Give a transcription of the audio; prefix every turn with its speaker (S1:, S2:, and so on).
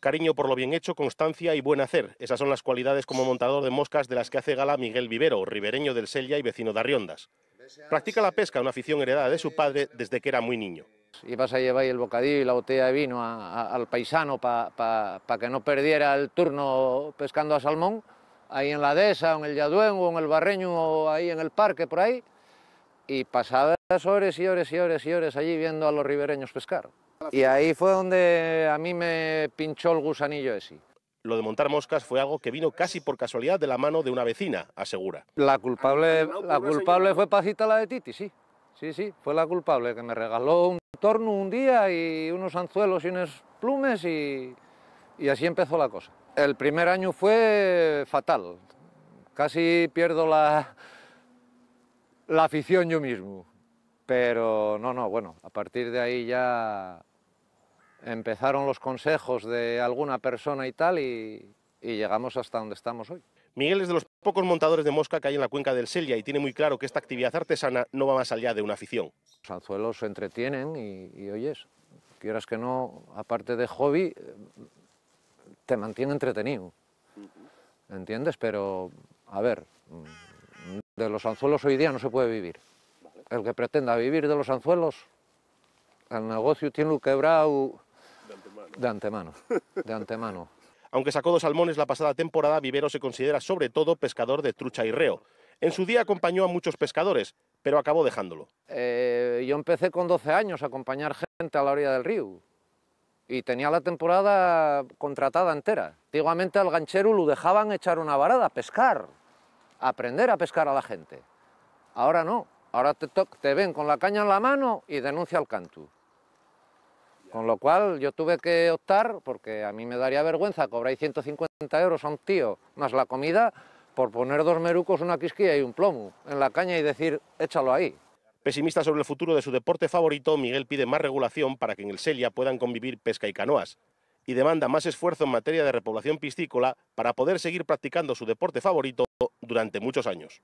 S1: Cariño por lo bien hecho, constancia y buen hacer. Esas son las cualidades como montador de moscas de las que hace gala Miguel Vivero, ribereño del Sella y vecino de Arriondas. Practica la pesca, una afición heredada de su padre desde que era muy niño.
S2: Ibas a llevar el bocadillo y la botella de vino al paisano para que no perdiera el turno pescando a salmón, ahí en la dehesa, en el Yaduén o en el Barreño o ahí en el parque, por ahí y pasadas horas y horas y horas y horas allí viendo a los ribereños pescar. Y ahí fue donde a mí me pinchó el gusanillo ese. Lo de montar moscas fue algo
S1: que vino casi por casualidad de la mano de una vecina, asegura.
S2: La culpable, ah, la culpable fue Pacita la de Titi, sí. Sí, sí, fue la culpable que me regaló un torno un día y unos anzuelos y unos plumes y, y así empezó la cosa. El primer año fue fatal. Casi pierdo la, la afición yo mismo. Pero no, no, bueno, a partir de ahí ya empezaron los consejos de alguna persona y tal y, llegamos
S1: hasta donde estamos hoy. Miguel es de los pocos montadores de mosca que hay en la cuenca del Celia y tiene muy claro que esta actividad
S2: artesana no va más allá de una afición. Los anzuelos se entretienen y, y oyes, quieras que no, aparte de hobby, te mantiene entretenido. ¿Entiendes? Pero, a ver, mm, de los anzuelos hoy día no se puede vivir. El que pretenda vivir de los anzuelos, el negocio tiene un quebrado de antemano. De antemano. Aunque sacó dos salmones la pasada
S1: temporada, Vivero se considera sobre todo pescador de trucha y reo. En su día acompañó a muchos pescadores, pero acabó dejándolo.
S2: Eh, yo empecé con 12 años a acompañar gente a la orilla del río y tenía la temporada contratada entera. Antiguamente al ganchero lo dejaban echar una varada, pescar aprender a pescar a la gente. Ahora no, ahora te, ven con la caña en la mano y denuncia al cantu. Con lo cual yo tuve que optar, porque a mí me daría vergüenza cobrar 150 euros a un tío más la comida, por poner dos merucos, una quisquilla y un plomo en la caña y decir,
S1: échalo ahí. Pesimista sobre el futuro de su deporte favorito, Miguel pide más regulación para que en el Celia puedan convivir pesca y canoas y demanda más esfuerzo en materia de repoblación piscícola para poder seguir practicando su deporte favorito durante muchos años.